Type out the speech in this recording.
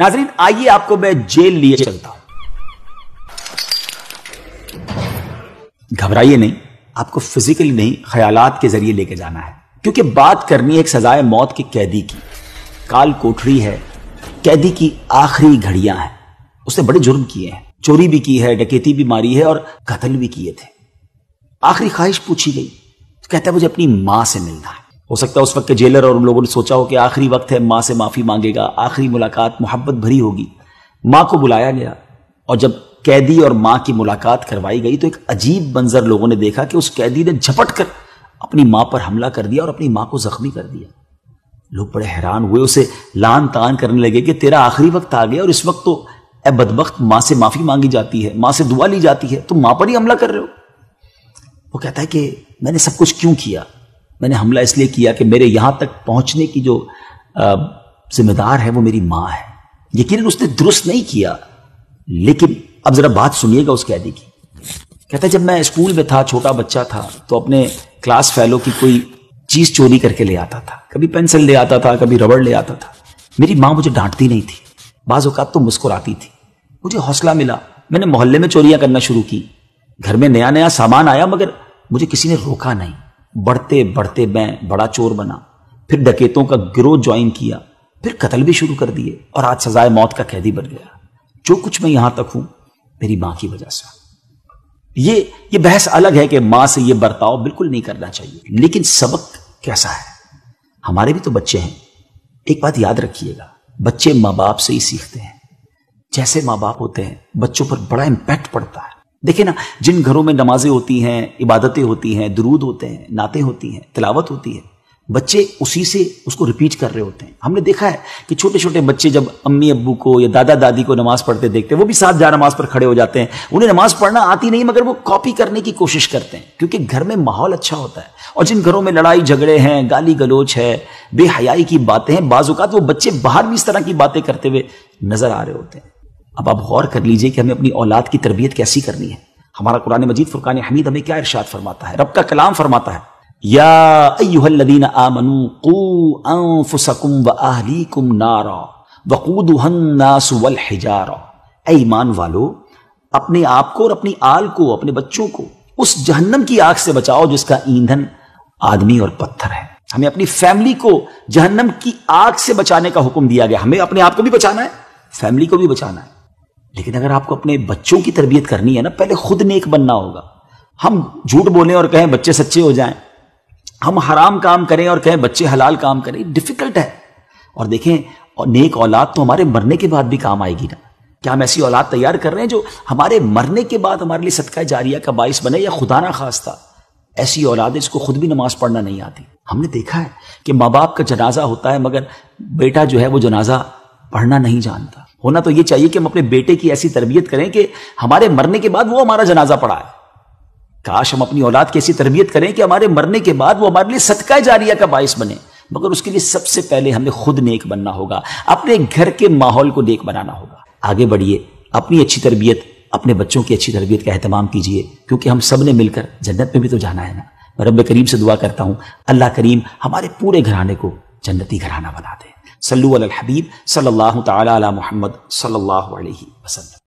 नाजरीन आइए आपको मैं जेल लिए चलता हूं घबराइए नहीं आपको फिजिकली नहीं ख्यालात के जरिए लेके जाना है क्योंकि बात करनी है एक सजाए मौत के कैदी की काल कोठरी है कैदी की आखिरी घड़ियां हैं उसने बड़े जुर्म किए हैं चोरी भी की है डकेती भी मारी है और कत्ल भी किए थे आखिरी ख्वाहिश पूछी गई तो कहता है मुझे अपनी मां से मिलना है हो सकता है उस वक्त के जेलर और उन लोगों ने सोचा हो कि आखिरी वक्त है माँ से माफ़ी मांगेगा आखिरी मुलाकात मोहब्बत भरी होगी माँ को बुलाया गया और जब कैदी और माँ की मुलाकात करवाई गई तो एक अजीब मंजर लोगों ने देखा कि उस कैदी ने झपट कर अपनी माँ पर हमला कर दिया और अपनी माँ को जख्मी कर दिया लोग बड़े हैरान हुए उसे लान तान करने लगे कि तेरा आखिरी वक्त आ गया और इस वक्त तो ए बदबक माँ से माफ़ी मांगी जाती है माँ से दुआ ली जाती है तुम माँ पर ही हमला कर रहे हो वो कहता है कि मैंने सब कुछ क्यों किया मैंने हमला इसलिए किया कि मेरे यहाँ तक पहुंचने की जो जिम्मेदार है वो मेरी माँ है यकीन उसने दुरुस्त नहीं किया लेकिन अब ज़रा बात सुनिएगा उस कैदी की कहता है जब मैं स्कूल में था छोटा बच्चा था तो अपने क्लास फेलो की कोई चीज़ चोरी करके ले आता था कभी पेंसिल ले आता था कभी रबड़ ले आता था मेरी माँ मुझे डांटती नहीं थी बाज़ तो मुस्कुराती थी मुझे हौसला मिला मैंने मोहल्ले में चोरियाँ करना शुरू की घर में नया नया सामान आया मगर मुझे किसी ने रोका नहीं बढ़ते बढ़ते मैं बड़ा चोर बना फिर डकेतों का गिरोह ज्वाइन किया फिर कत्ल भी शुरू कर दिए और आज सजाए मौत का कैदी बन गया जो कुछ मैं यहां तक हूं मेरी मां की वजह से ये ये बहस अलग है कि मां से ये बर्ताव बिल्कुल नहीं करना चाहिए लेकिन सबक कैसा है हमारे भी तो बच्चे हैं एक बात याद रखिएगा बच्चे मां बाप से ही सीखते हैं जैसे मां बाप होते हैं बच्चों पर बड़ा इंपैक्ट पड़ता है देखिए ना जिन घरों में नमाजें होती हैं इबादतें होती हैं दरूद होते हैं नाते होती हैं तिलावत होती है बच्चे उसी से उसको रिपीट कर रहे होते हैं हमने देखा है कि छोटे छोटे बच्चे जब अम्मी अब्बू को या दादा दादी को नमाज पढ़ते देखते हैं वो भी साथ जा नमाज पर खड़े हो जाते हैं उन्हें नमाज पढ़ना आती नहीं मगर वो कॉपी करने की कोशिश करते हैं क्योंकि घर में माहौल अच्छा होता है और जिन घरों में लड़ाई झगड़े हैं गाली गलोच है बेहयाई की बातें हैं बाजूकात वो बच्चे बाहर भी इस तरह की बातें करते हुए नजर आ रहे होते हैं अब आप गौर कर लीजिए कि हमें अपनी औलाद की तरबियत कैसी करनी है हमारा कुरान मजीद फुरकान हमीद हमें क्या इर्शाद फरमाता है रब का कलाम फरमाता है ईमान वालो अपने आप को और अपनी आल को अपने बच्चों को उस जहन्नम की आग से बचाओ जिसका ईंधन आदमी और पत्थर है हमें अपनी फैमिली को जहन्नम की आग से बचाने का हुक्म दिया गया हमें अपने आप को भी बचाना है फैमिली को भी बचाना है लेकिन अगर आपको अपने बच्चों की तरबियत करनी है ना पहले खुद नेक बनना होगा हम झूठ बोलें और कहें बच्चे सच्चे हो जाएं हम हराम काम करें और कहें बच्चे हलाल काम करें डिफिकल्ट है और देखें और नेक औलाद तो हमारे मरने के बाद भी काम आएगी ना क्या हम ऐसी औलाद तैयार कर रहे हैं जो हमारे मरने के बाद हमारे लिए सदका जारिया का बायस बने या खुदा ना था ऐसी औलाद है जिसको खुद भी नमाज पढ़ना नहीं आती हमने देखा है कि माँ बाप का जनाजा होता है मगर बेटा जो है वो जनाजा पढ़ना नहीं जानता होना तो ये चाहिए कि हम अपने बेटे की ऐसी तरबियत करें कि हमारे मरने के बाद वो हमारा जनाजा पड़ा है काश हम अपनी औलाद की ऐसी तरबियत करें कि हमारे मरने के बाद वो हमारे लिए सदका जारिया का बायस बने मगर उसके लिए सबसे पहले हमें खुद नेक बनना होगा अपने घर के माहौल को नेक बनाना होगा आगे बढ़िए अपनी अच्छी तरबियत अपने बच्चों की अच्छी तरबियत का अहतमाम कीजिए क्योंकि हम सब ने मिलकर जन्नत में भी तो जाना है ना मैं रब करीम से दुआ करता हूँ अल्लाह करीम हमारे पूरे घराने को जन्नती घराना बना दे सल्लू अल हबीब सल्लल्लाहु ताला अला मोहम्मद सल्लल्लाहु अलैहि वसल्लम